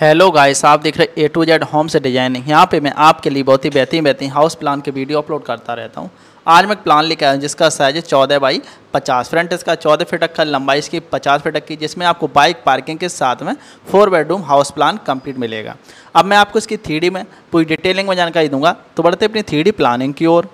hello guys आप देख रहे ए टू जेड होम से डिजाइनिंग यहाँ पे मैं आपके लिए बहुत ही बेहतरीन बेहतरीन हाउस प्लान के वीडियो अपलोड करता रहता हूँ आज मैं एक प्लान लेकर आया जिसका साइज है चौदह बाई पचास फ्रंट इसका चौदह फीट का लंबाई इसकी पचास फीट रखी जिसमें आपको बाइक पार्किंग के साथ में four bedroom house plan complete मिलेगा अब मैं आपको इसकी थ्री में पूरी डिटेलिंग में जानकारी दूंगा तो बढ़ते अपनी थ्री प्लानिंग की ओर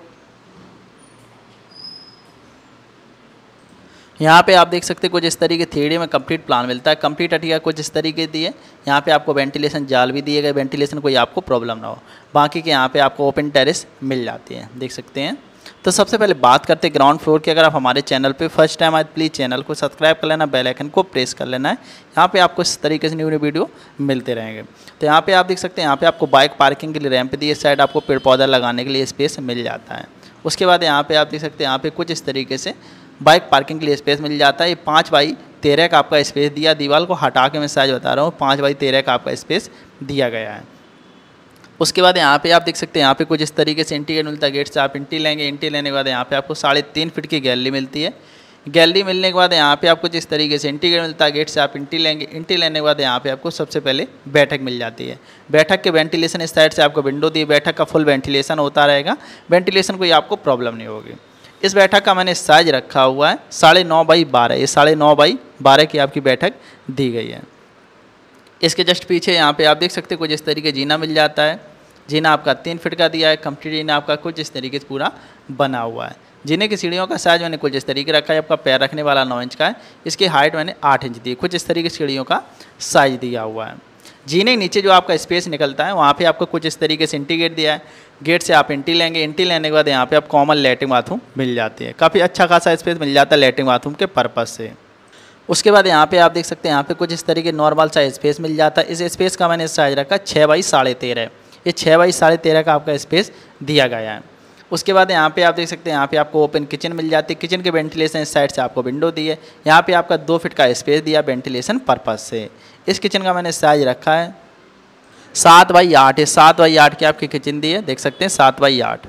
यहाँ पे आप देख सकते हैं कुछ इस तरीके थ्री में कंप्लीट प्लान मिलता है कंप्लीट अटिया कुछ इस तरीके दिए यहाँ पे आपको वेंटिलेशन जाल भी दिए गए वेंटिलेशन कोई आपको प्रॉब्लम ना हो बाकी के यहाँ पे आपको ओपन टेरेस मिल जाती है देख सकते हैं तो सबसे पहले बात करते हैं ग्राउंड फ्लोर की अगर आप हमारे चैनल पर फर्स्ट टाइम आए प्लीज़ चैनल को सब्सक्राइब कर लेना बेलाइकन को प्रेस कर लेना है यहाँ पर आपको इस तरीके से न्यू न्यू वीडियो मिलते रहेंगे तो यहाँ पर आप देख सकते हैं यहाँ पर आपको बाइक पार्किंग के लिए रैम्प दिए साइड आपको पेड़ पौधा लगाने के लिए स्पेस मिल जाता है उसके बाद यहाँ पर आप देख सकते हैं यहाँ पर कुछ इस तरीके से बाइक पार्किंग के लिए स्पेस मिल जाता है ये पाँच बाई तेरह का आपका स्पेस दिया दीवार को हटा के मैं साइज बता रहा हूँ पाँच बाई तेरह का आपका स्पेस दिया गया है उसके बाद यहाँ पे आप देख सकते हैं यहाँ पे कुछ इस तरीके से इंटी मिलता है गेट से आप इंटी लेंगे इंटी लेने के बाद यहाँ पे आपको साढ़े तीन फिट की गैलरी मिलती है गैलरी मिलने के बाद यहाँ पे आपको जिस तरीके से इंटी गेट मिलता है गेट से आप इंटी लेंगे इंटी लेने के बाद यहाँ पे आपको सबसे पहले बैठक मिल जाती है बैठक के वेंटिलेशन इस साइड से आपको विंडो दी बैठक का फुल वेंटिलेशन होता रहेगा वेंटिलेशन कोई आपको प्रॉब्लम नहीं होगी इस बैठक का मैंने साइज रखा हुआ है साढ़े नौ बाई बारह ये साढ़े नौ बाई बारह की आपकी बैठक दी गई है इसके जस्ट पीछे यहाँ पे आप देख सकते हैं कुछ इस तरीके जीना मिल जाता है जीना आपका तीन फिट का दिया है कंप्लीट जीना आपका कुछ इस तरीके से पूरा बना हुआ है जीने की सीढ़ियों का साइज मैंने कुछ इस तरीके रखा है आपका पैर रखने वाला नौ इंच का है इसकी हाइट मैंने आठ इंच दी कुछ इस तरीके सीढ़ियों का साइज दिया हुआ है जीने नीचे जो आपका स्पेस निकलता है वहाँ पे आपको कुछ इस तरीके से इंटी गेट दिया है गेट से आप इंटी लेंगे इंटी लेने के बाद यहाँ पे आप कॉमन लेटरिन बाथरूम मिल जाती है काफ़ी अच्छा खासा स्पेस मिल जाता है लेटरिन बाथरूम के पर्पज़ से उसके बाद यहाँ पे आप देख सकते हैं यहाँ पे कुछ इस तरीके नॉर्मल सा स्पेस मिल जाता है इस स्पेस का मैंने साइज रखा छः बाई साढ़े तेरह ये छः बाई साढ़े तेरह का आपका स्पेस दिया गया है उसके बाद यहाँ पे आप देख सकते हैं यहाँ पे आपको ओपन किचन मिल जाती है किचन के वेंटिलेशन इस साइड से आपको विंडो दी है यहाँ पे आपका दो फिट का स्पेस दिया वेंटिलेशन पर्पज़ से इस किचन का मैंने साइज रखा है सात बाई आठ है सात बाई आठ की आपकी किचन दी है देख सकते हैं सात बाई आठ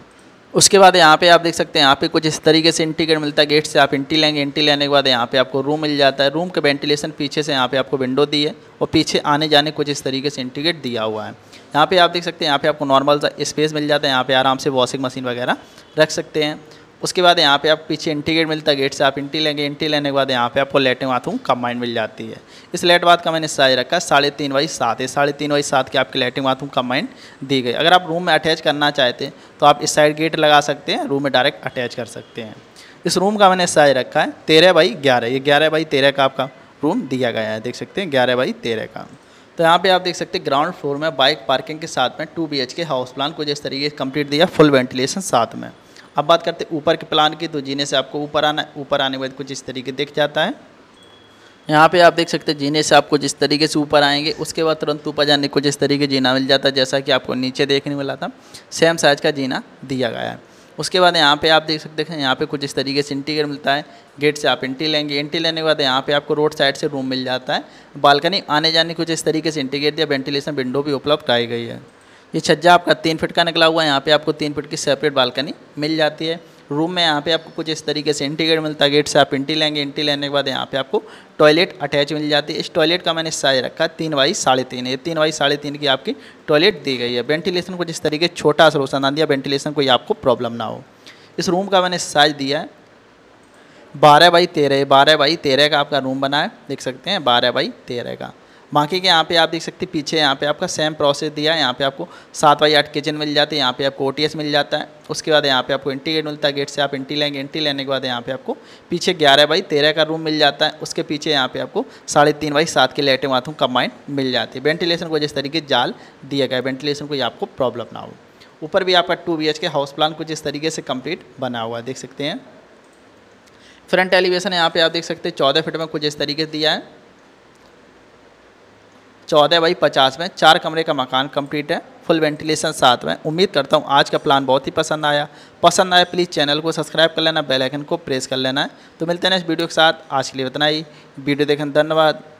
उसके बाद यहाँ पे आप देख सकते हैं यहाँ पे कुछ इस तरीके से इंटीग्रेट मिलता है गेट से आप इंट्री लेंगे एंट्री लेने के बाद यहाँ पे आपको रूम मिल जाता है रूम के वेंटिलेशन पीछे से यहाँ पे आपको विंडो दी है और पीछे आने जाने कुछ इस तरीके से गेट दिया हुआ है यहाँ पे आप देख सकते हैं यहाँ पे आपको नॉर्मल स्पेस मिल जाता है यहाँ पे आराम से वॉशिंग मशीन वगैरह रख सकते हैं उसके बाद यहाँ पे आप पीछे एंटी गेट मिलता है गेट से आप एंटी लेंगे एंटी लेने के बाद यहाँ पे आपको लेटिंग बाथरूम कम्बाइंड मिल जाती है इस लेट बाथ का मैंने साइज रखा है साढ़े तीन बाई सात है साढ़े तीन बाई सात की आपकी लेटिंग बाथरूम कम्बाइंड दी गई अगर आप रूम में अटैच करना चाहते तो आप इस साइड गेट लगा सकते हैं रूम में डायरेक्ट अटैच कर सकते हैं इस रूम का मैंने साइज रखा है तेरह बाई ग्यारह ये ग्यारह बाई तेरह का आपका रूम दिया गया है देख सकते हैं ग्यारह बाई तेरह का तो यहाँ पे आप देख सकते हैं ग्राउंड फ्लोर में बाइक पार्किंग के साथ में two B K house plan को जिस तरीके से कंप्लीट दिया फुल वेंटिलेशन साथ में अब बात करते ऊपर के प्लान की तो जीने से आपको ऊपर आना ऊपर आने के बाद कुछ इस तरीके दिख जाता है यहाँ पे आप देख सकते हैं जीने से आपको जिस तरीके से ऊपर आएंगे उसके बाद तुरंत ऊपर जाने को जिस तरीके जीना मिल जाता है जैसा कि आपको नीचे देखने मिला था सेम साइज का जीना दिया गया है उसके बाद यहाँ पे आप देख सकते हैं यहाँ पे कुछ इस तरीके से इंटीरियर मिलता है गेट से आप इंटी लेंगे इंटी लेने के बाद यहाँ पे आपको रोड साइड से रूम मिल जाता है बालकनी आने जाने कुछ इस तरीके से इंटीरियर या वेंटिलेशन विंडो भी उपलब्ध कराई गई है ये छज्जा आपका तीन फिट का निकला हुआ है यहाँ पे आपको तीन फिट की सेपरेट बालकनी मिल जाती है रूम में यहाँ पे आपको कुछ इस तरीके से गेट मिलता है गेट से आप इंटी लेंगे इंटी लेने के बाद यहाँ पे आपको टॉयलेट अटैच मिल जाती है इस टॉयलेट का मैंने साइज रखा तीन बाई साढ़े तीन ये तीन बाई साढ़े तीन की आपकी टॉयलेट दी गई है वेंटिलेशन को जिस तरीके छोटा सा रोशन दिया वेंटिलेशन कोई आपको प्रॉब्लम ना हो इस रूम का मैंने साइज दिया है बारह बाई तेरह बारह बाई तेरह का आपका रूम बना है देख सकते हैं बारह बाई तेरह का बाकी के यहाँ पे आप देख सकते हैं पीछे यहाँ पे आपका सेम प्रोसेस दिया है यहाँ पे आपको सात बाई आठ किचन मिल जाती है यहाँ पे आपको ओ मिल जाता है उसके बाद यहाँ पे आपको एंट्री गेट मिलता है गेट से आप एंट्री लेंगे एंट्री लेने के बाद यहाँ पे आपको पीछे ग्यारह बाई तेरह का रूम मिल जाता है उसके पीछे यहाँ पे आपको साढ़े तीन बाई सात के लेटे बाथरूम कंबाइंड मिल जाती है वेंटिलेशन को जिस तरीके जाल दिया गया वेंटिलेशन को आपको प्रॉब्लम ना हो ऊपर भी आपका two B K house plan कुछ इस तरीके से कंप्लीट बना हुआ देख सकते हैं फ्रंट एलिवेशन यहाँ पे आप देख सकते हैं चौदह फीट में कुछ इस तरीके से दिया है चौदह बाई पचास में चार कमरे का मकान कंप्लीट है फुल वेंटिलेशन साथ में उम्मीद करता हूँ आज का प्लान बहुत ही पसंद आया पसंद आया प्लीज़ चैनल को सब्सक्राइब कर लेना बेल आइकन को प्रेस कर लेना है तो मिलते हैं इस वीडियो के साथ आज के लिए इतना ही वीडियो देखने धन्यवाद